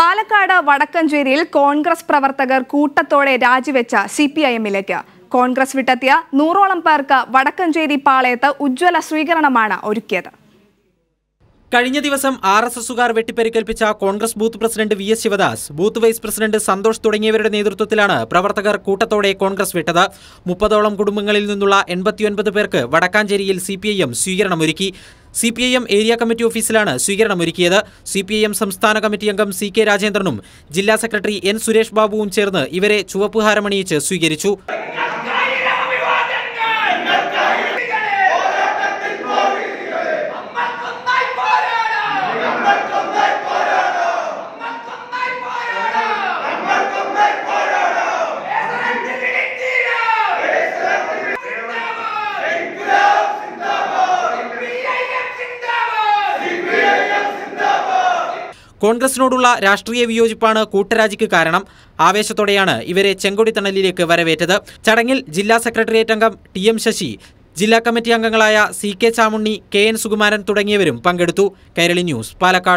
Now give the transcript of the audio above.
പാലക്കാട് വടക്കഞ്ചേരിയിൽ കോൺഗ്രസ് പ്രവർത്തകർ കൂട്ടത്തോടെ രാജിവെച്ച സി പി ഐ എമ്മിലേക്ക് കോൺഗ്രസ് വിട്ടെത്തിയ നൂറോളം പേർക്ക് വടക്കഞ്ചേരി പാളയത്ത് ഉജ്ജ്വല സ്വീകരണമാണ് ഒരുക്കിയത് കഴിഞ്ഞ ദിവസം ആർ എസ് എസുകാർ വെട്ടിപ്പരിക്കേൽപ്പിച്ച Congress booth president V S Sivadas booth vice president Santhosh തുടങ്ങിയവരുടെ നേതൃത്വത്തിലാണ് പ്രവർത്തകർ കൂട്ടത്തോടെ കോൺഗ്രസ് വിട്ടത് മുപ്പതോളം കുടുംബങ്ങളിൽ നിന്നുള്ള എൺപത്തിയൊൻപത് പേർക്ക് വടക്കാഞ്ചേരിയിൽ സി പി ഐ എം സ്വീകരണമൊരുക്കി C P I M area committee ഓഫീസിലാണ് സ്വീകരണമൊരുക്കിയത് സി പി ഐ എം സംസ്ഥാന കമ്മിറ്റി അംഗം സി കെ രാജേന്ദ്രനും ജില്ലാ സെക്രട്ടറി എൻ സുരേഷ് ബാബുവും ചേർന്ന് ഇവരെ ചുവപ്പുഹാരമണിയിച്ച് സ്വീകരിച്ചു കോൺഗ്രസിനോടുള്ള രാഷ്ട്രീയ വിയോജിപ്പാണ് കൂട്ടരാജിക്ക് കാരണം ആവേശത്തോടെയാണ് ഇവരെ ചെങ്കൊടിത്തണലിലേക്ക് വരവേറ്റത് ചടങ്ങിൽ ജില്ലാ സെക്രട്ടേറിയറ്റ് അംഗം ടി എം ശശി ജില്ലാ കമ്മിറ്റി അംഗങ്ങളായ C K Chamunni K N Sukumaran തുടങ്ങിയവരും പങ്കെടുത്തു കേരളി ന്യൂസ് പാലക്കാട്